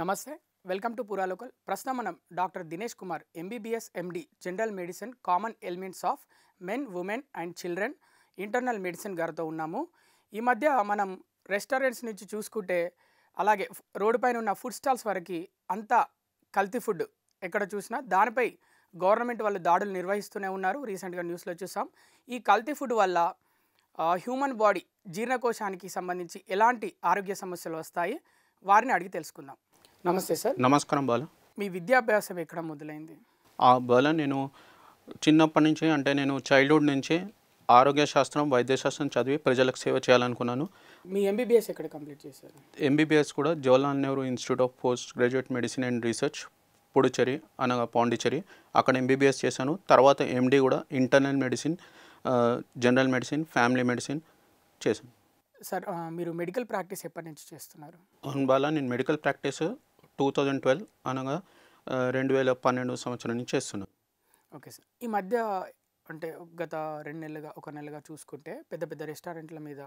నమస్తే welcome to పురా local ప్రస్తుతం మనం doctor Dinesh Kumar MBBS MD general medicine common elements of men women and children internal medicine గారితో ఉన్నాము ఈ మధ్య మనం రెస్టారెంట్స్ నుంచి చూసుకుంటే అలాగే రోడ్డు పైన ఉన్న ఫుడ్ స్టాల్స్ వరకు అంతా కల్తీ ఫుడ్ ఎక్కడ చూసినా దానిపై గవర్నమెంట్ వాళ్ళు దాడులు నిర్వహిస్తూనే ఉన్నారు రీసెంట్గా న్యూస్లో చూసాం ఈ కల్తీ ఫుడ్ వల్ల హ్యూమన్ బాడీ జీర్ణకోశానికి సంబంధించి ఎలాంటి ఆరోగ్య సమస్యలు వస్తాయి వారిని అడిగి తెలుసుకుందాం నమస్తే సార్ నమస్కారం బాల మీ విద్యాభ్యాసం ఎక్కడ మొదలైంది బాల నేను చిన్నప్పటి నుంచి అంటే నేను చైల్డ్హుడ్ నుంచి ఆరోగ్య శాస్త్రం వైద్య శాస్త్రం చదివి ప్రజలకు సేవ చేయాలనుకున్నాను మీ ఎంబీబీఎస్ ఎక్కడ కంప్లీట్ చేశారు ఎంబీబీఎస్ కూడా Jawaharlal Nehru institute of postgraduate medicine and research Puducherry అనగా పాండిచేరి అక్కడ ఎంబీబీఎస్ చేశాను తర్వాత ఎండి కూడా internal medicine general medicine family medicine చేశాను సార్ మీరు మెడికల్ ప్రాక్టీస్ ఎప్పటి నుంచి చేస్తున్నారు అవును నేను medical practice two thousand twelve అనగా రెండు వేల పన్నెండు సంవత్సరం నుంచి చేస్తున్నాం ఓకే సార్ ఈ మధ్య అంటే గత రెండు నెలలుగా ఒక నెలగా చూసుకుంటే పెద్ద పెద్ద రెస్టారెంట్ల మీద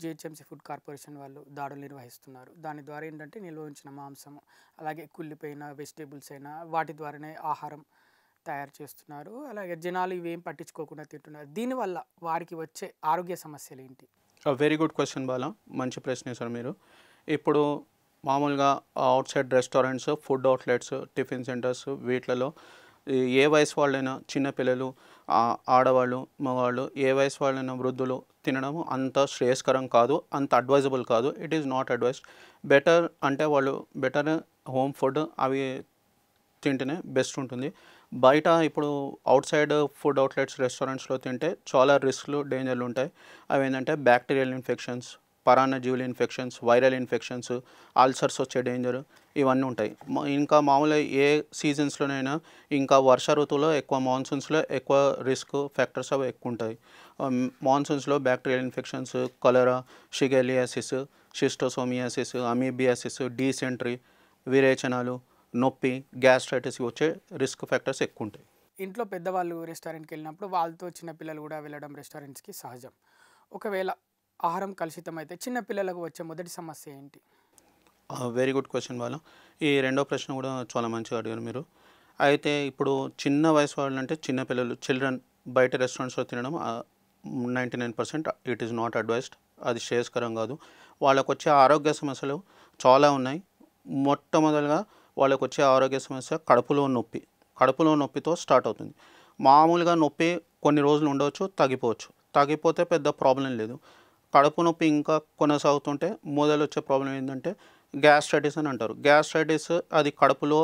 జిహెచ్ఎంసీ ఫుడ్ కార్పొరేషన్ వాళ్ళు దాడులు నిర్వహిస్తున్నారు దాని ద్వారా ఏంటంటే నిల్వ ఉంచిన మాంసం అలాగే కుళ్ళిపోయిన వెజిటేబుల్స్ అయినా వాటి ద్వారానే ఆహారం తయారు చేస్తున్నారు అలాగే జనాలు ఇవేం పట్టించుకోకుండా తింటున్నారు దీనివల్ల వారికి వచ్చే ఆరోగ్య సమస్యలు ఏంటి వెరీ గుడ్ క్వశ్చన్ బాల మంచి ప్రశ్న సార్ మీరు ఇప్పుడు మామూలుగా outside restaurants food outlets tiffin centres వీటిలలో ఏ వయసు వాళ్ళైనా చిన్నపిల్లలు ఆడవాళ్ళు మగవాళ్ళు ఏ వయసు వాళ్ళైనా వృద్ధులు తినడం అంత శ్రేయస్కరం కాదు అంత అడ్వైజబుల్ కాదు it is not advise better అంటే వాళ్ళు బెటర్ హోమ్ ఫుడ్ అవి తింటేనే బెస్ట్ ఉంటుంది బయట ఇప్పుడు అవుట్ సైడ్ ఫుడ్ అవుట్లెట్స్ రెస్టారెంట్స్లో తింటే చాలా రిస్క్లు డేంజర్లు ఉంటాయి అవి ఏంటంటే బ్యాక్టీరియల్ ఇన్ఫెక్షన్స్ జీవుల ఇన్ఫెక్షన్స్ వైరల్ ఇన్ఫెక్షన్స్ ఆల్సర్స్ వచ్చే డేంజర్ ఇవన్నీ ఉంటాయి ఇంకా మామూలుగా ఏ సీజన్స్లోనైనా ఇంకా వర్ష ఋతువులో ఎక్కువ మాన్సూన్స్లో ఎక్కువ రిస్క్ ఫ్యాక్టర్స్ అవి ఎక్కువ ఉంటాయి మాన్సూన్స్లో bacterial infections cholera shigellosis schistosomiasis amoebiasis dysentery విరేచనాలు నొప్పి గ్యాస్ట్రైటిస్ వచ్చే రిస్క్ ఫ్యాక్టర్స్ ఎక్కువ ఉంటాయి ఇంట్లో పెద్దవాళ్ళు రెస్టారెంట్కి వెళ్ళినప్పుడు వాళ్ళతో చిన్న పిల్లలు కూడా వెళ్ళడం రెస్టారెంట్స్కి సహజం ఒకవేళ ఆహారం కలుషితం అయితే చిన్న పిల్లలకు వచ్చే మొదటి సమస్య ఏంటి వెరీ గుడ్ క్వశ్చన్ బాలు ఈ రెండో ప్రశ్న కూడా చాలా మంచిగా అడిగారు మీరు అయితే ఇప్పుడు చిన్న వయసు వాళ్ళు అంటే చిన్నపిల్లలు చిల్డ్రన్ బయట రెస్టారెంట్స్లో తినడం ninety nine percent it is not advised అది శ్రేయస్కరం కాదు వాళ్ళకు వచ్చే ఆరోగ్య సమస్యలు చాలా ఉన్నాయి మొట్టమొదటిగా వాళ్ళకు వచ్చే ఆరోగ్య సమస్య కడుపులో నొప్పి కడుపులో నొప్పితో స్టార్ట్ అవుతుంది మామూలుగా నొప్పి కొన్ని రోజులు ఉండవచ్చు తగ్గిపోవచ్చు తగ్గిపోతే పెద్ద ప్రాబ్లం లేదు కడుపు నొప్పి ఇంకా కొనసాగుతుంటే మొదలు వచ్చే ప్రాబ్లం ఏంటంటే గ్యాస్ట్రైటిస్ అని అంటారు గ్యాస్ట్రైటిస్ అది కడుపులో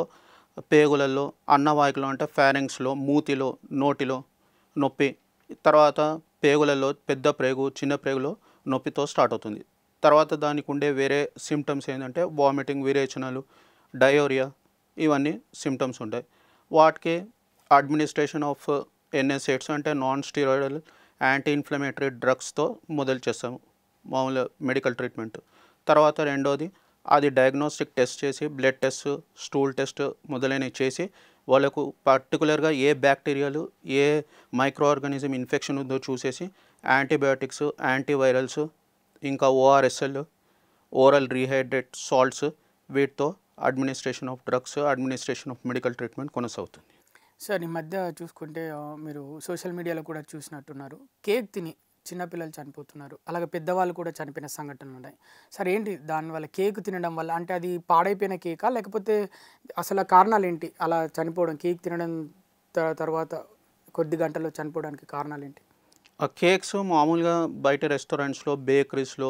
పేగులలో అన్నవాయికలో అంటే ఫ్యారింగ్స్లో మూతిలో నోటిలో నొప్పి తర్వాత పేగులలో పెద్ద ప్రేగు చిన్న ప్రేగులో నొప్పితో స్టార్ట్ అవుతుంది తర్వాత దానికి ఉండే వేరే సిమ్టమ్స్ ఏంటంటే వామిటింగ్ విరేచనలు డయోరియా ఇవన్నీ సిమ్టమ్స్ ఉంటాయి వాటికి అడ్మినిస్ట్రేషన్ ఆఫ్ ఎన్ఎస్ఎడ్స్ అంటే నాన్ స్టీరాయిడల్ యాంటీ ఇన్ఫ్లమేటరీ డ్రగ్స్తో మొదలు చేస్తాము మామూలు మెడికల్ ట్రీట్మెంట్ తర్వాత రెండోది అది డయాగ్నోస్టిక్ టెస్ట్ చేసి బ్లడ్ టెస్ట్ స్టూల్ టెస్ట్ మొదలైనవి చేసి వాళ్ళకు పర్టికులర్గా ఏ బ్యాక్టీరియాలు ఏ మైక్రో ఆర్గానిజం ఇన్ఫెక్షన్ ఉందో చూసేసి యాంటీబయాటిక్స్ యాంటీవైరల్స్ ఇంకా ఓఆర్ఎస్ఎల్ ఓరల్ రీహైడ్రేట్ సాల్ట్స్ వీటితో administration of drugs administration of medical treatment కొనసాగుతుంది సార్ ఈ మధ్య చూసుకుంటే మీరు సోషల్ మీడియాలో కూడా చూసినట్టున్నారు కేక్ తిని చిన్నపిల్లలు చనిపోతున్నారు అలాగే పెద్దవాళ్ళు కూడా చనిపోయిన సంఘటనలు ఉన్నాయి సార్ ఏంటి దానివల్ల కేక్ తినడం వల్ల అంటే అది పాడైపోయిన కేకా లేకపోతే అసలు కారణాలు ఏంటి అలా చనిపోవడం కేక్ తినడం తర్వాత కొద్ది గంటల్లో చనిపోవడానికి కారణాలు ఏంటి ఆ కేక్స్ మామూలుగా బయట రెస్టారెంట్స్లో బేకరీస్లో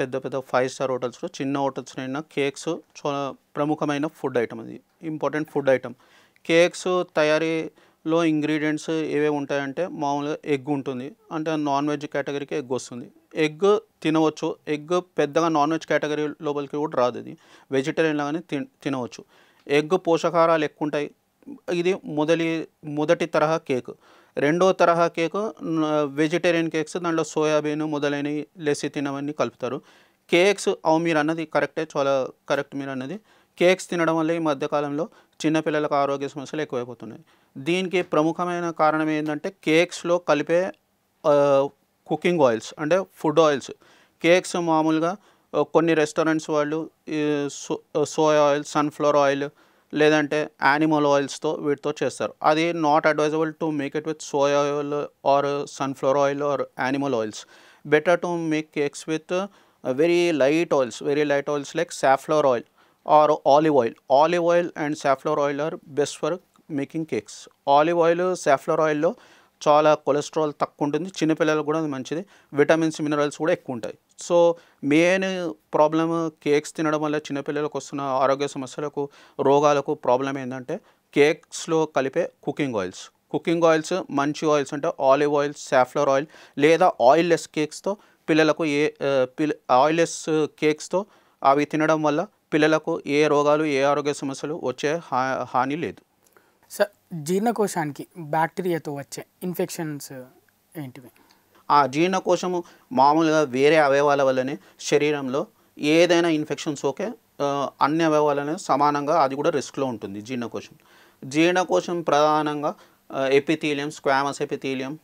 పెద్ద పెద్ద ఫైవ్ స్టార్ హోటల్స్లో చిన్న హోటల్స్ అయినా కేక్స్ చాలా ప్రముఖమైన ఫుడ్ ఐటమ్ అది ఇంపార్టెంట్ ఫుడ్ ఐటమ్ కేక్స్ తయారీలో ఇంగ్రీడియంట్స్ ఏవే ఉంటాయంటే మామూలుగా ఎగ్ ఉంటుంది అంటే నాన్ వెజ్ కేటగిరీకి ఎగ్ వస్తుంది ఎగ్ తినవచ్చు ఎగ్ పెద్దగా నాన్ వెజ్ కేటగిరీ లోపలికి కూడా రాదు ఇది వెజిటేరియన్ కానీ తిన తినవచ్చు ఎగ్ పోషకాహారాలు ఎక్కువ ఉంటాయి ఇది మొదలి మొదటి తరహా కేక్ రెండో తరహా కేక్ వెజిటేరియన్ కేక్స్ దాంట్లో సోయాబీన్ మొదలైనవి లెస్సి తినవన్నీ కలుపుతారు కేక్స్ అవు మీరు అన్నది కరెక్టే చాలా కరెక్ట్ మీరు అన్నది కేక్స్ తినడం వల్ల ఈ మధ్యకాలంలో చిన్నపిల్లలకు ఆరోగ్య సమస్యలు ఎక్కువైపోతున్నాయి దీనికి ప్రముఖమైన కారణం ఏంటంటే కేక్స్లో కలిపే కుకింగ్ ఆయిల్స్ అంటే ఫుడ్ ఆయిల్స్ కేక్స్ మామూలుగా కొన్ని రెస్టారెంట్స్ వాళ్ళు సోయా ఆయిల్ సన్ఫ్లవర్ ఆయిల్ లేదంటే యానిమల్ ఆయిల్స్తో వీటితో చేస్తారు అది not advisable to make it with soya oil or sunflower oil or animal oils better to make cakes with very light oils very light oils like safflower oil or olive oil olive oil and safflower oil or best for making cakes olive oil safflower ఆయిల్లో చాలా cholesterol తక్కువ ఉంటుంది చిన్నపిల్లలకు కూడా మంచిది vitamins minerals కూడా ఎక్కువ ఉంటాయి సో మెయిన్ ప్రాబ్లమ్ కేక్స్ తినడం వల్ల చిన్నపిల్లలకు వస్తున్న ఆరోగ్య సమస్యలకు రోగాలకు ప్రాబ్లం ఏంటంటే కేక్స్లో కలిపే కుకింగ్ ఆయిల్స్ కుకింగ్ ఆయిల్స్ మంచి ఆయిల్స్ అంటే ఆలివ్ ఆయిల్ సాఫ్లవర్ ఆయిల్ లేదా ఆయిల్లెస్ కేక్స్తో పిల్లలకు ఏ పిల్ ఆయిల్లెస్ కేక్స్తో అవి తినడం వల్ల పిల్లలకు ఏ రోగాలు ఏ ఆరోగ్య సమస్యలు వచ్చే హాని లేదు సార్ జీర్ణకోశానికి బ్యాక్టీరియాతో వచ్చే ఇన్ఫెక్షన్స్ ఏంటివి ఆ జీర్ణకోశము మామూలుగా వేరే అవయవాల వల్లనే శరీరంలో ఏదైనా ఇన్ఫెక్షన్స్ ఓకే అన్ని అవయవాలనే సమానంగా అది కూడా రిస్క్లో ఉంటుంది జీర్ణకోశం జీర్ణకోశం ప్రధానంగా ఎపిథీలియం స్క్వామస్ ఎపిథీలియం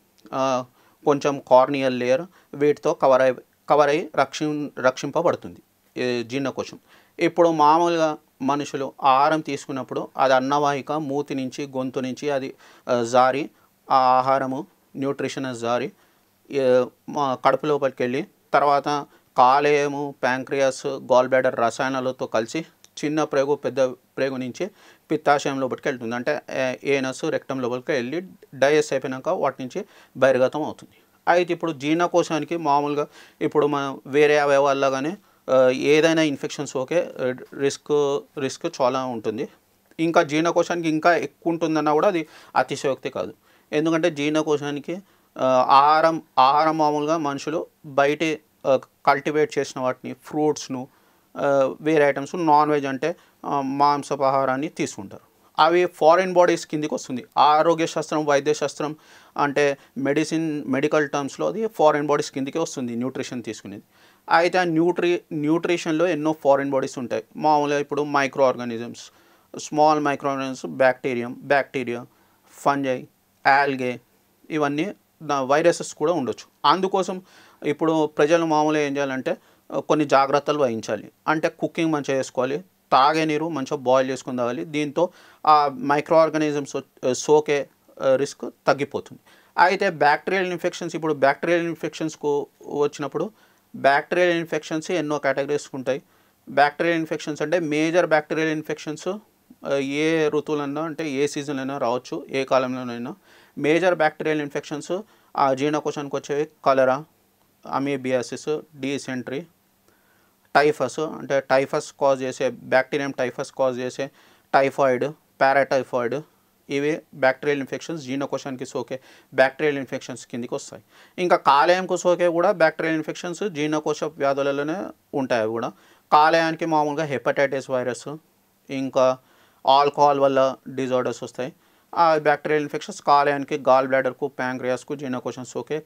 కొంచెం కార్నియల్ లేయర్ వీటితో కవర్ అయి కవర్ అయి రక్షి రక్షింపబడుతుంది జీర్ణకోశం ఇప్పుడు మామూలుగా మనుషులు ఆహారం తీసుకున్నప్పుడు అది అన్నవాహిక మూతి నుంచి గొంతు నుంచి అది జారి ఆ ఆహారము న్యూట్రిషన్ జారి మా కడుపు లోపలికి వెళ్ళి తర్వాత కాలేయము ప్యాంక్రియాస్ బ్యాడర్ రసాయనాలతో కలిసి చిన్న ప్రేగు పెద్ద ప్రేగు నుంచి పిత్తాశయం లోపలికి వెళ్తుంది అంటే ఏనస్ రెక్టం లోపలికి వెళ్ళి డయస్ అయిపోయినాక వాటి నుంచి బహిర్గతం అవుతుంది అయితే ఇప్పుడు జీర్ణకోశానికి మామూలుగా ఇప్పుడు మనం వేరే అవయవాల్లో కానీ ఏదైనా ఇన్ఫెక్షన్స్ ఓకే రిస్క్ రిస్క్ చాలా ఉంటుంది ఇంకా జీర్ణకోశానికి ఇంకా ఎక్కువ ఉంటుందన్నా కూడా అది అతిశయోక్తి కాదు ఎందుకంటే జీర్ణకోశానికి ఆహారం ఆహారం మామూలుగా మనుషులు బయట కల్టివేట్ చేసిన వాటిని ఫ్రూట్స్ను వేరే ఐటమ్స్ నాన్ వెజ్ అంటే మాంసపహారాన్ని తీసుకుంటారు అవి ఫారిన్ బాడీస్ కిందికి వస్తుంది ఆరోగ్య శాస్త్రం వైద్య శాస్త్రం అంటే మెడిసిన్ మెడికల్ టర్మ్స్లో అది ఫారెన్ బాడీస్ కిందకే వస్తుంది న్యూట్రిషన్ తీసుకునేది అయితే న్యూట్రి న్యూట్రిషన్లో ఎన్నో ఫారెన్ బాడీస్ ఉంటాయి మామూలుగా ఇప్పుడు microorganisms small microorganisms bacterium bacteria fungi algae ఇవన్నీ వైరసెస్ కూడా ఉండొచ్చు అందుకోసం ఇప్పుడు ప్రజలు మామూలుగా ఏం చేయాలంటే కొన్ని జాగ్రత్తలు వహించాలి అంటే కుకింగ్ మంచిగా చేసుకోవాలి తాగే నీరు మంచిగా బాయిల్ చేసుకుని తాగాలి దీంతో ఆ మైక్రో ఆర్గానిజమ్స్ సోకే రిస్క్ తగ్గిపోతుంది అయితే బ్యాక్టీరియల్ ఇన్ఫెక్షన్స్ ఇప్పుడు బ్యాక్టీరియల్ ఇన్ఫెక్షన్స్కు వచ్చినప్పుడు బ్యాక్టీరియల్ ఇన్ఫెక్షన్స్ ఎన్నో కేటగిరీస్ ఉంటాయి బ్యాక్టీరియల్ ఇన్ఫెక్షన్స్ అంటే మేజర్ బ్యాక్టీరియల్ ఇన్ఫెక్షన్స్ ఏ ఋతువులైనా అంటే ఏ సీజన్లైనా రావచ్చు ఏ కాలంలోనైనా మేజర్ బ్యాక్టీరియల్ ఇన్ఫెక్షన్స్ ఆ జీర్ణకోశానికి వచ్చేవి కలరా అమీబియాసిస్ డీసెంట్రీ టైఫస్ అంటే టైఫస్ కాజ్ చేసే బ్యాక్టీరియం టైఫస్ కాజ్ చేసే టైఫాయిడ్ పారాటైఫాయిడ్ ఇవి బ్యాక్టీరియల్ ఇన్ఫెక్షన్స్ జీనోకోశానికి సోకే బ్యాక్టీరియల్ ఇన్ఫెక్షన్స్ కిందికి వస్తాయి ఇంకా కాలేయంకు సోకే కూడా బ్యాక్టీరియల్ ఇన్ఫెక్షన్స్ జీర్ణకోశ వ్యాధులలోనే ఉంటాయి అవి కూడా కాలేయానికి మామూలుగా హెపటైటిస్ వైరస్ ఇంకా ఆల్కహాల్ వల్ల డిజార్డర్స్ వస్తాయి ఆ బ్యాక్టీరియల్ ఇన్ఫెక్షన్స్ కాలేయానికి గాల్ బ్లాడర్కు ప్యాంక్రియాస్కు జీర్ణకోశం సోకే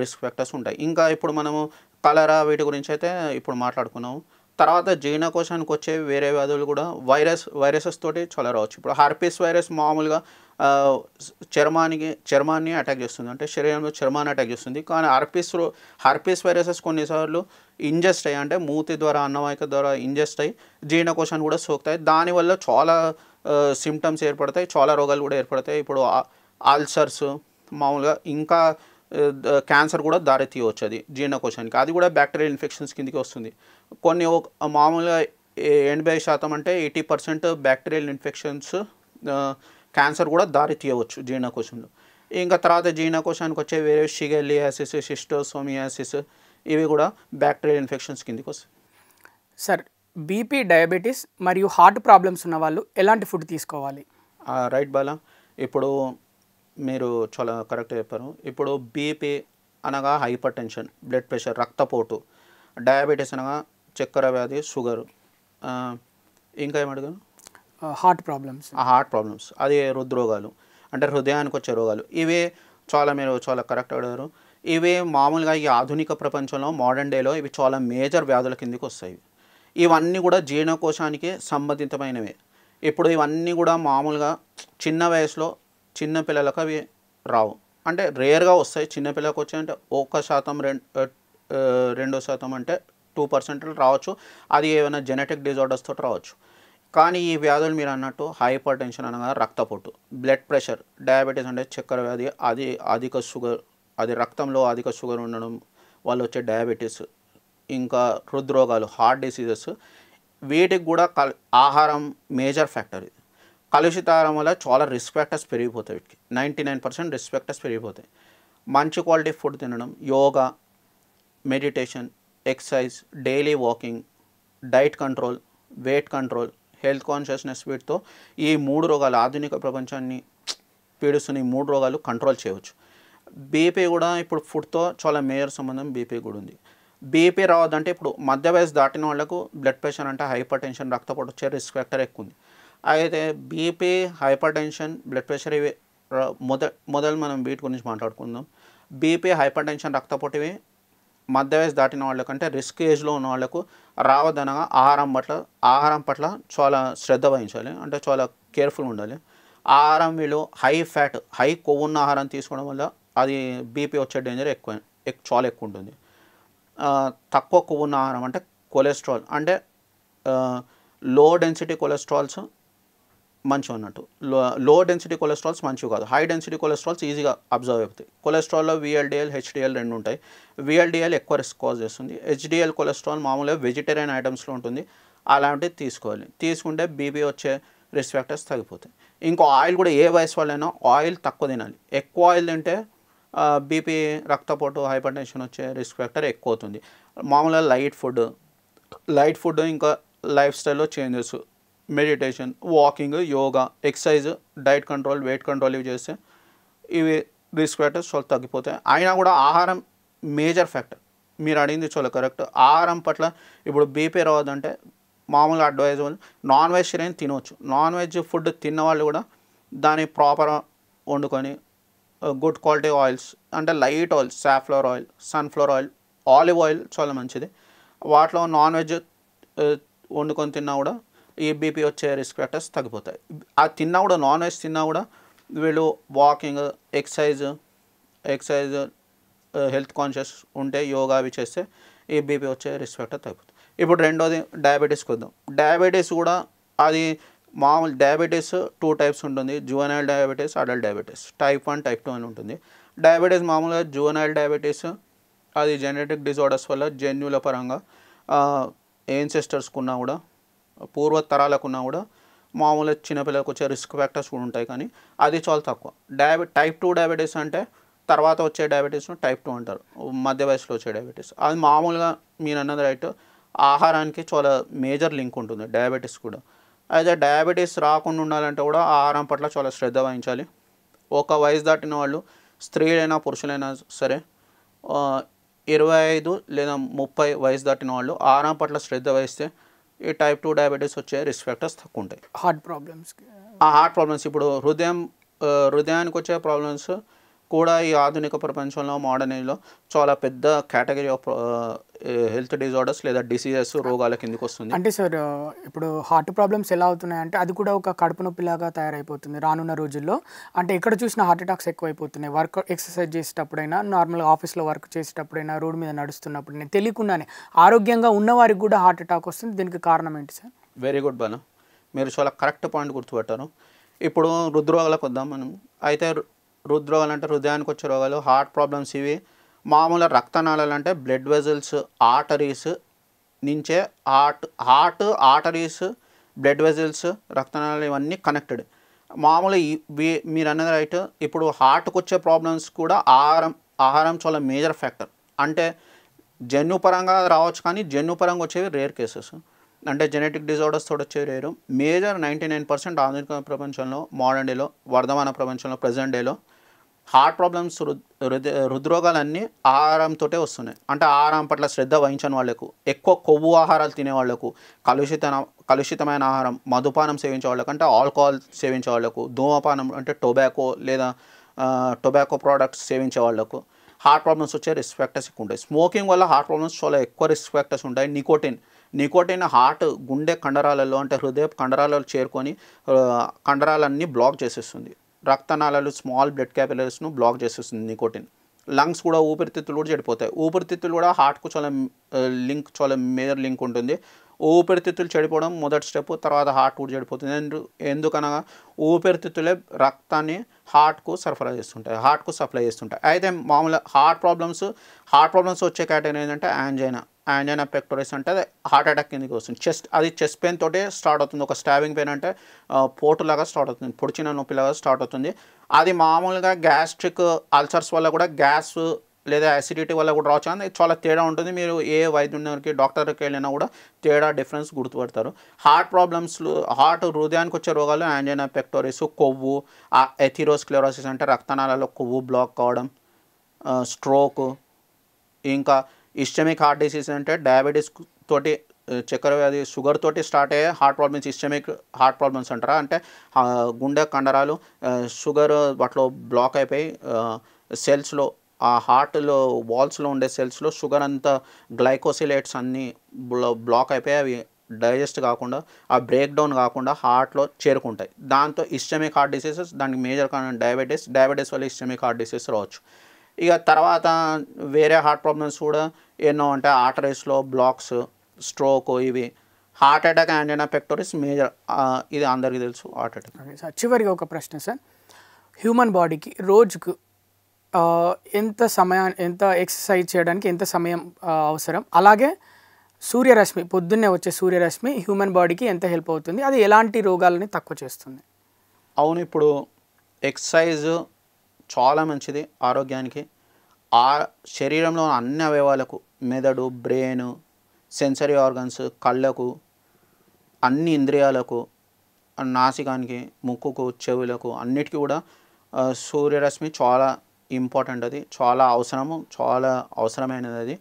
రిస్క్ ఫ్యాక్టర్స్ ఉంటాయి ఇంకా ఇప్పుడు మనము కలరా వీటి గురించి అయితే ఇప్పుడు మాట్లాడుకున్నాము తర్వాత జీర్ణకోశానికి వచ్చే వేరే వ్యాధులు కూడా వైరస్ వైరసెస్ తోటి చాలా రావచ్చు ఇప్పుడు హార్పీస్ వైరస్ మామూలుగా చర్మానికి చర్మాన్ని అటాక్ చేస్తుంది అంటే శరీరంలో చర్మాన్ని అటాక్ చేస్తుంది కానీ హార్పీస్ హార్పీస్ వైరసెస్ కొన్నిసార్లు ఇంజెస్ట్ అయ్యి అంటే మూతి ద్వారా అన్నవాయిక ద్వారా ఇంజెస్ట్ అయ్యి జీర్ణకోశాన్ని కూడా సోకుతాయి దానివల్ల చాలా సిమ్టమ్స్ ఏర్పడతాయి చాలా రోగాలు కూడా ఏర్పడతాయి ఇప్పుడు ఆల్సర్స్ మామూలుగా ఇంకా క్యాన్సర్ కూడా దారి తీయవచ్చు అది జీర్ణకోశానికి అది కూడా బ్యాక్టీరియల్ ఇన్ఫెక్షన్స్ కిందకి వస్తుంది కొన్ని మామూలుగా ఎనభై శాతం అంటే eighty percent bacterial infections cancer కూడా దారి తీయవచ్చు జీర్ణకోశంలో ఇంకా తర్వాత జీర్ణకోశానికి వచ్చే వేరే షిగెలియాసిస్ సిస్టోసోమియాసిస్ ఇవి కూడా బ్యాక్టీరియల్ ఇన్ఫెక్షన్స్ కిందకి వస్తాయి సార్ బీపీ డయాబెటీస్ మరియు హార్ట్ ప్రాబ్లమ్స్ ఉన్న వాళ్ళు ఎలాంటి ఫుడ్ తీసుకోవాలి రైట్ బాల ఇప్పుడు మీరు చాలా కరెక్ట్ చెప్పారు ఇప్పుడు బీపీ అనగా హైపర్ టెన్షన్ బ్లడ్ ప్రెషర్ రక్తపోటు డయాబెటీస్ అనగా చక్కెర వ్యాధి షుగర్ ఇంకా ఏమడిగాను హార్ట్ ప్రాబ్లమ్స్ హార్ట్ ప్రాబ్లమ్స్ అది హృద్రోగాలు అంటే హృదయానికి వచ్చే రోగాలు ఇవే చాలా మీరు చాలా కరెక్ట్ అడిగారు ఇవే మామూలుగా ఈ ఆధునిక ప్రపంచంలో మోడర్న్ డేలో ఇవి చాలా మేజర్ వ్యాధుల కిందకి వస్తాయి ఇవన్నీ కూడా జీర్ణకోశానికి సంబంధితమైనవి ఇప్పుడు ఇవన్నీ కూడా మామూలుగా చిన్న వయసులో చిన్న పిల్లలకు అవి రావు అంటే రేర్గా వస్తాయి చిన్నపిల్లలకు వచ్చాయంటే ఒక శాతం రెండు రెండో శాతం అంటే టూ పర్సెంట్లు రావచ్చు అది ఏమైనా జెనెటిక్ డిజార్డర్స్ తోటి రావచ్చు కానీ ఈ వ్యాధులు మీరు అన్నట్టు హైపర్ టెన్షన్ అనగా రక్తపోటు బ్లడ్ ప్రెషర్ డయాబెటీస్ అంటే చక్కెర వ్యాధి అది అధిక షుగర్ అది రక్తంలో అధిక షుగర్ ఉండడం వల్ల వచ్చే డయాబెటీస్ ఇంకా హృద్రోగాలు హార్ట్ డిసీజెస్ వీటికి కూడా కల్ ఆహారం మేజర్ ఫ్యాక్టర్ ఇది కలుషిత ఆహారం వల్ల చాలా రిస్క్ ఫ్యాక్టర్స్ పెరిగిపోతాయి వీటికి ninety nine percent risk factors పెరిగిపోతాయి మంచి క్వాలిటీ ఫుడ్ తినడం yoga meditation exercise daily walking diet control weight control health consciousness వీటితో ఈ మూడు రోగాలు ఆధునిక ప్రపంచాన్ని పీడిస్తున్న ఈ మూడు రోగాలు కంట్రోల్ చేయవచ్చు బీపీ కూడా ఇప్పుడు ఫుడ్తో చాలా మేజర్ సంబంధం బీపీ కూడా ఉంది బీపీ రావద్దంటే ఇప్పుడు మధ్య వయసు దాటిన వాళ్ళకు బ్లడ్ ప్రెషర్ అంటే హైపర్ టెన్షన్ రక్తపోటు వచ్చే రిస్క్ ఫ్యాక్టర్ ఎక్కువ ఉంది అయితే BP hypertension blood pressure ఇవి మొద మొదలు మనం వీటి గురించి మాట్లాడుకుందాం బీపీ హైపర్ టెన్షన్ రక్తపోటు ఇవి మధ్య వయసు దాటిన వాళ్ళకంటే రిస్క్ ఏజ్లో ఉన్న వాళ్ళకు రావద్దనగా ఆహారం పట్ల ఆహారం పట్ల చాలా శ్రద్ధ వహించాలి అంటే చాలా కేర్ఫుల్గా ఉండాలి ఆహారం వీళ్ళు హై ఫ్యాట్ హై కొవ్వున్న ఆహారం తీసుకోవడం వల్ల అది బీపీ వచ్చే డేంజర్ ఎక్కువ చాలా ఎక్కువ ఉంటుంది తక్కువ కొవ్వున్న ఆహారం అంటే కొలెస్ట్రాల్ అంటే లో డెన్సిటీ కొలెస్ట్రాల్స్ మంచివి అన్నట్టు లో డెన్సిటీ కొలెస్ట్రాల్స్ మంచివి కాదు హై డెన్సిటీ కొలెస్ట్రాల్స్ ఈజీగా అబ్జర్వ్ అవుతాయి కొలెస్ట్రాల్లో విఎల్డిఎల్ హెచ్డిఎల్ రెండు ఉంటాయి విఎల్డిఎల్ ఎక్కువ రిస్క్ కాజ్ చేస్తుంది హెచ్డిఎల్ కొలెస్ట్రాల్ మామూలుగా వెజిటేరియన్ ఐటమ్స్లో ఉంటుంది అలాంటివి తీసుకోవాలి తీసుకుంటే బీపీ వచ్చే రిస్క్ ఫ్యాక్టర్స్ తగ్గిపోతాయి ఇంకో ఆయిల్ కూడా ఏ వయసు వాళ్ళైనా ఆయిల్ తక్కువ తినాలి ఎక్కువ ఆయిల్ తింటే బీపీ రక్తపోటు హైపర్ టెన్షన్ వచ్చే రిస్క్ ఫ్యాక్టర్ ఎక్కువ అవుతుంది మామూలుగా లైట్ ఫుడ్ లైట్ ఫుడ్ ఇంకా లైఫ్ స్టైల్లో changes meditation walking yoga exercise diet control weight control ఇవి చేస్తే ఇవి రిస్క్ ఫ్యాక్టర్స్ చాలా తగ్గిపోతాయి అయినా కూడా ఆహారం మేజర్ ఫ్యాక్టర్ మీరు అడిగింది చాలా కరెక్ట్ ఆహారం పట్ల ఇప్పుడు బీపీ రావద్దంటే మామూలుగా అడ్వైజబుల్ నాన్ వెజిటేరియన్ తినవచ్చు నాన్ వెజ్ ఫుడ్ తిన్నవాళ్ళు కూడా దాన్ని ప్రాపర్ వండుకొని గుడ్ క్వాలిటీ ఆయిల్స్ అంటే light oil safflower oil sunflower oil olive oil చాలా మంచిది వాటిలో నాన్ వెజ్ uh, వండుకొని తిన్నా కూడా ఈ బీపీ వచ్చే రిస్క్ ఫ్యాక్టర్స్ తగ్గిపోతాయి ఆ తిన్నా కూడా నాన్ వెజ్ తిన్నా కూడా వీళ్ళు walking exercise exercise health conscious ఉంటే యోగా అవి చేస్తే ఈ బీపీ వచ్చే రిస్క్ ఫ్యాక్టర్ తగ్గిపోతుంది ఇప్పుడు రెండోది డయాబెటీస్కి వద్దాం డయాబెటీస్ కూడా అది మామూలు డయాబెటీస్ టూ టైప్స్ ఉంటుంది juvenile diabetes adult diabetes type one type two అని ఉంటుంది డయాబెటీస్ మామూలుగా జువనైల్ డయాబెటీస్ అది జెనెటిక్ డిజార్డర్స్ వల్ల జెన్యుల పరంగా ఏన్సెస్టర్స్కున్నా uh, కూడా పూర్వ ఉన్నా కూడా మామూలు చిన్నపిల్లలకు వచ్చే రిస్క్ ఫ్యాక్టర్స్ కూడా ఉంటాయి కానీ అది చాలా తక్కువ డయాబె టైప్ టూ డయాబెటీస్ అంటే తర్వాత వచ్చే డయాబెటీస్ను టైప్ టూ అంటారు మధ్య వయసులో వచ్చే డయాబెటీస్ అది మామూలుగా మీరు అన్నది రైట్ ఆహారానికి చాలా మేజర్ లింక్ ఉంటుంది డయాబెటీస్ కూడా అయితే డయాబెటీస్ రాకుండా ఉండాలంటే కూడా ఆహారం పట్ల చాలా శ్రద్ధ వహించాలి ఒక వయసు దాటిన వాళ్ళు స్త్రీలైనా పురుషులైనా సరే ఇరవై ఐదు లేదా ముప్పై వయసు దాటిన వాళ్ళు ఆహారం పట్ల శ్రద్ధ వహిస్తే ఈ టైప్ టూ డయాబెటీస్ వచ్చే రిస్క్ ఫ్యాక్టర్స్ తక్కువ ఉంటాయి హార్ట్ ప్రాబ్లమ్స్ ఆ హార్ట్ ప్రాబ్లమ్స్ ఇప్పుడు హృదయం హృదయానికి వచ్చే ప్రాబ్లమ్స్ కూడా ఈ ఆధునిక ప్రపంచంలో మోడర్న్ ఏజ్లో చాలా పెద్ద కేటగిరీ ఆఫ్ హెల్త్ డిజార్డర్స్ లేదా డిసీజెస్ రోగాల కిందకి వస్తుంది అంటే సార్ uh, ఇప్పుడు హార్ట్ ప్రాబ్లమ్స్ ఎలా అవుతున్నాయి అంటే అది కూడా ఒక కడుపు నొప్పిలాగా తయారైపోతుంది రానున్న రోజుల్లో అంటే ఎక్కడ చూసిన హార్ట్ అటాక్స్ ఎక్కువైపోతున్నాయి వర్క్ ఎక్సర్సైజ్ చేసేటప్పుడైనా నార్మల్గా ఆఫీస్లో వర్క్ చేసేటప్పుడైనా రోడ్ మీద నడుస్తున్నప్పుడు తెలియకుండానే ఆరోగ్యంగా ఉన్నవారికి కూడా హార్ట్ అటాక్ వస్తుంది దీనికి కారణం ఏంటి సార్ వెరీ గుడ్ బాను మీరు చాలా కరెక్ట్ పాయింట్ గుర్తుపెట్టారు ఇప్పుడు హృద్రోగాలకు వద్దాం మనం అయితే హృద్రోగాలు అంటే హృదయానికి వచ్చే రోగాలు హార్ట్ ప్రాబ్లమ్స్ ఇవి మామూలు రక్తనాళాలు అంటే బ్లడ్ వెజల్స్ ఆర్టరీస్ నుంచే heart heart arteries blood vessels రక్తనాళాలు ఇవన్నీ కనెక్టెడ్ మామూలు మీరు అన్నది రైట్ ఇప్పుడు హార్ట్కి వచ్చే ప్రాబ్లమ్స్ కూడా ఆహారం ఆహారం చాలా మేజర్ ఫ్యాక్టర్ అంటే జన్యుపరంగా రావచ్చు కానీ జన్యుపరంగా వచ్చేవి రేర్ కేసెస్ అంటే జెనెటిక్ డిజార్డర్స్ తోడొచ్చే rare major ninety nine percent ఆధునిక ప్రపంచంలో మోడర్న్ డేలో వర్ధమాన ప్రపంచంలో ప్రజెంట్ డేలో హార్ట్ ప్రాబ్లమ్స్ హృద్రోగాలన్నీ ఆహారంతోటే వస్తున్నాయి అంటే ఆహారం పట్ల శ్రద్ధ వహించని వాళ్ళకు ఎక్కువ కొవ్వు ఆహారాలు తినే వాళ్ళకు కలుషిత కలుషితమైన ఆహారం మధుపానం సేవించే వాళ్ళకు అంటే ఆల్కహాల్ సేవించే వాళ్ళకు ధూమపానం అంటే టొబాకో లేదా టొబాకో ప్రోడక్ట్స్ సేవించే వాళ్ళకు హార్ట్ ప్రాబ్లమ్స్ వచ్చే రిస్క్ ఫ్యాక్టర్స్ ఎక్కువ ఉంటాయి స్మోకింగ్ వల్ల హార్ట్ ప్రాబ్లమ్స్ చాలా ఎక్కువ రిస్క్ ఫ్యాక్టర్స్ ఉంటాయి నికోటిన్ నికోటైన హార్ట్ గుండె కండరాలలో అంటే హృదయ కండరాలలో చేరుకొని కండరాలన్నీ బ్లాక్ చేసేస్తుంది రక్తనాళాలు స్మాల్ బ్లడ్ క్యాపిలరీస్ను బ్లాక్ చేసేస్తుంది నికోటిన్ లంగ్స్ కూడా ఊపిరితిత్తులు కూడా చెడిపోతాయి ఊపిరితిత్తులు కూడా హార్ట్కు చాలా లింక్ చాలా మేజర్ లింక్ ఉంటుంది ఊపిరితిత్తులు చెడిపోవడం మొదటి స్టెప్ తర్వాత హార్ట్ కూడా చెడిపోతుంది ఎందు ఎందుకనగా ఊపిరితిత్తులే రక్తాన్ని హార్ట్కు సరఫరా చేస్తుంటాయి హార్ట్కు సప్లై చేస్తుంటాయి అయితే మామూలుగా హార్ట్ ప్రాబ్లమ్స్ హార్ట్ ప్రాబ్లమ్స్ వచ్చే కేటగిరీ ఏంటంటే యాంజైనా యాంజైనా పెక్టోరిస్ అంటే అది హార్ట్ అటాక్ కిందకి వస్తుంది చెస్ట్ అది చెస్ట్ పెయిన్ తోటే స్టార్ట్ అవుతుంది ఒక స్టాబింగ్ పెయిన్ అంటే పోటు లాగా స్టార్ట్ అవుతుంది పొడిచిన నొప్పిలాగా స్టార్ట్ అవుతుంది అది మామూలుగా గ్యాస్ట్రిక్ అల్సర్స్ వల్ల కూడా గ్యాస్ లేదా యాసిడిటీ వల్ల కూడా రావచ్చు అని చాలా తేడా ఉంటుంది మీరు ఏ వైద్యునికి డాక్టర్కి వెళ్ళినా కూడా తేడా డిఫరెన్స్ గుర్తుపడతారు హార్ట్ ప్రాబ్లమ్స్లు హార్ట్ హృదయానికి వచ్చే రోగాలు యాంజైనా పెక్టోరిస్ కొవ్వు ఎథిరోస్క్లెరోసిస్ అంటే రక్తనాళాలలో కొవ్వు బ్లాక్ కావడం స్ట్రోక్ ఇంకా ఇస్టమిక్ హార్ట్ డిసీజ్ అంటే డయాబెటీస్ తోటి చక్కెర వ్యాధి షుగర్ తోటి స్టార్ట్ అయ్యే heart problems ischaemic heart problems అంటారా అంటే గుండె కండరాలు షుగర్ వాటిలో బ్లాక్ అయిపోయి సెల్స్లో ఆ హార్ట్లో వాల్స్లో ఉండే సెల్స్లో షుగర్ అంతా గ్లైకోసిలేట్స్ అన్నీ బ్లాక్ అయిపోయి అవి డైజెస్ట్ కాకుండా ఆ బ్రేక్ డౌన్ కాకుండా హార్ట్లో చేరుకుంటాయి దాంతో ఇస్టమిక్ హార్ట్ డిసీజెస్ దానికి మేజర్ కారణం డయాబెటీస్ డయాబెటీస్ వల్ల ఇస్టమిక్ హార్ట్ డిసీజెస్ రావచ్చు ఇక తర్వాత వేరే హార్ట్ ప్రాబ్లమ్స్ కూడా ఎన్నో ఉంటాయి ఆర్టరీస్లో బ్లాక్స్ స్ట్రోక్ ఇవి heart attack angina pectoris major ఇది అందరికీ తెలుసు హార్ట్ అటాక్ సార్ చివరిగా ఒక ప్రశ్న సార్ హ్యూమన్ బాడీకి రోజుకు ఎంత సమయా ఎంత ఎక్సర్సైజ్ చేయడానికి ఎంత సమయం అవసరం అలాగే సూర్యరశ్మి పొద్దున్నే వచ్చే సూర్యరశ్మి హ్యూమన్ బాడీకి ఎంత హెల్ప్ అవుతుంది అది ఎలాంటి రోగాలని తక్కువ చేస్తుంది అవును ఇప్పుడు ఎక్సర్సైజ్ చాలా మంచిది ఆరోగ్యానికి ఆ శరీరంలో అన్ని అవయవాలకు మెదడు బ్రెయిన్ సెన్సరీ ఆర్గన్స్ కళ్ళకు అన్ని ఇంద్రియాలకు నాసికానికి ముక్కుకు చెవులకు అన్నిటికీ కూడా సూర్యరశ్మి చాలా ఇంపార్టెంట్ అది చాలా అవసరము చాలా అవసరమైనది అది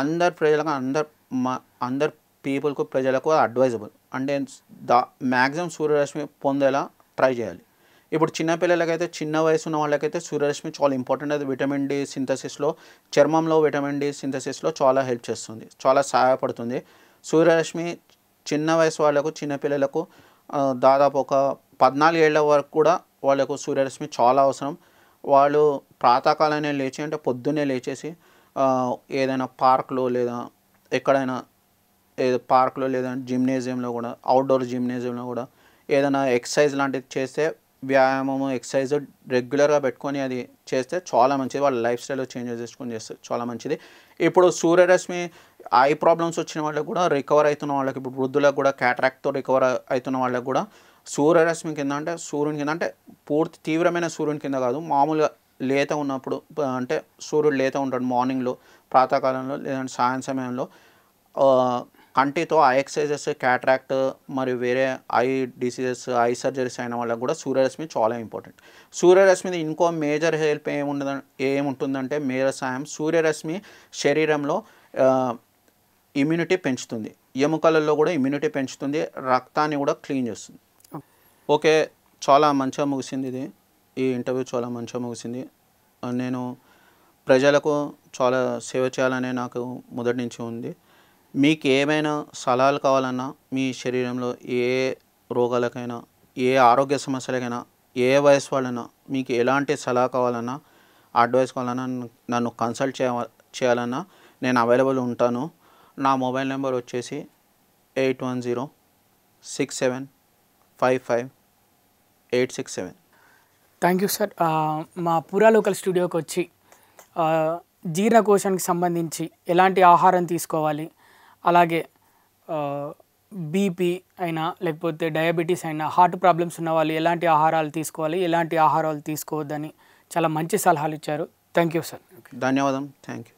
అందరు ప్రజలకు అందరు మా అందరు పీపుల్కు ప్రజలకు అడ్వైజబుల్ అంటే దా మ్యాక్సిమం సూర్యరశ్మి పొందేలా ట్రై చేయాలి ఇప్పుడు చిన్నపిల్లలకైతే చిన్న వయసు ఉన్న వాళ్ళకైతే సూర్యరశ్మి చాలా ఇంపార్టెంట్ అది విటమిన్ డి సింథసిస్లో చర్మంలో విటమిన్ డి సింథసిస్లో చాలా హెల్ప్ చేస్తుంది చాలా సహాయపడుతుంది సూర్యరశ్మి చిన్న వయసు వాళ్ళకు చిన్నపిల్లలకు దాదాపు ఒక పద్నాలుగు ఏళ్ళ వరకు కూడా వాళ్ళకు సూర్యరశ్మి చాలా అవసరం వాళ్ళు ప్రాతకాలనే లేచి అంటే పొద్దున్నే లేచేసి ఏదైనా పార్క్లో లేదా ఎక్కడైనా ఏదో పార్క్లో లేదా జిమ్నేజియంలో కూడా అవుట్డోర్ జిమ్నేజియంలో కూడా ఏదైనా ఎక్సర్సైజ్ లాంటిది చేస్తే వ్యాయామము ఎక్సర్సైజ్ రెగ్యులర్గా పెట్టుకొని అది చేస్తే చాలా మంచిది వాళ్ళ లైఫ్ స్టైల్లో చేంజెస్ చేసుకొని చేస్తే చాలా మంచిది ఇప్పుడు సూర్యరశ్మి ఐ ప్రాబ్లమ్స్ వచ్చిన వాళ్ళకి కూడా రికవర్ అవుతున్న వాళ్ళకి ఇప్పుడు వృద్ధులకు కూడా క్యాట్రాక్ట్తో రికవర్ అవుతున్న వాళ్ళకి కూడా సూర్యరశ్మి కింద అంటే సూర్యుని కింద అంటే పూర్తి తీవ్రమైన సూర్యుని కింద కాదు మామూలుగా లేత ఉన్నప్పుడు అంటే సూర్యుడు లేత ఉంటాడు మార్నింగ్లో ప్రాతకాలంలో లేదంటే సాయం సమయంలో కంటితో ఐ ఎక్సైజెస్ క్యాట్రాక్ట్ మరియు వేరే ఐ డిసీజెస్ ఐ సర్జరీస్ అయిన వాళ్ళకి కూడా సూర్యరశ్మి చాలా ఇంపార్టెంట్ సూర్యరశ్మిది ఇంకో మేజర్ హెల్ప్ ఏముండ ఏముంటుందంటే మేజర్ సాయం సూర్యరశ్మి శరీరంలో ఇమ్యూనిటీ పెంచుతుంది ఎముకలలో కూడా ఇమ్యూనిటీ పెంచుతుంది రక్తాన్ని కూడా క్లీన్ చేస్తుంది ఓకే చాలా మంచిగా ముగిసింది ఇది ఈ ఇంటర్వ్యూ చాలా మంచిగా ముగిసింది నేను ప్రజలకు చాలా సేవ చేయాలనే నాకు మొదటి నుంచి ఉంది మీకు ఏమైనా సలహాలు కావాలన్నా మీ శరీరంలో ఏ రోగాలకైనా ఏ ఆరోగ్య సమస్యలకైనా ఏ వయసు వాళ్ళైనా మీకు ఎలాంటి సలహా కావాలన్నా అడ్వైస్ కావాలన్నా నన్ను కన్సల్ట్ చేయ చేయాలన్నా నేను అవైలబుల్ ఉంటాను నా మొబైల్ నెంబర్ వచ్చేసి eight one zero six seven five five eight six seven thank you sir మా పూరా లోకల్ స్టూడియోకి వచ్చి జీర్ణకోశానికి సంబంధించి ఎలాంటి ఆహారం తీసుకోవాలి అలాగే బీపీ అయినా లేకపోతే డయాబెటీస్ అయినా హార్ట్ ప్రాబ్లమ్స్ ఉన్న వాళ్ళు ఎలాంటి ఆహారాలు తీసుకోవాలి ఎలాంటి ఆహారాలు తీసుకోవద్దని చాలా మంచి సలహాలు ఇచ్చారు థ్యాంక్ యూ సార్ ధన్యవాదం థ్యాంక్ యూ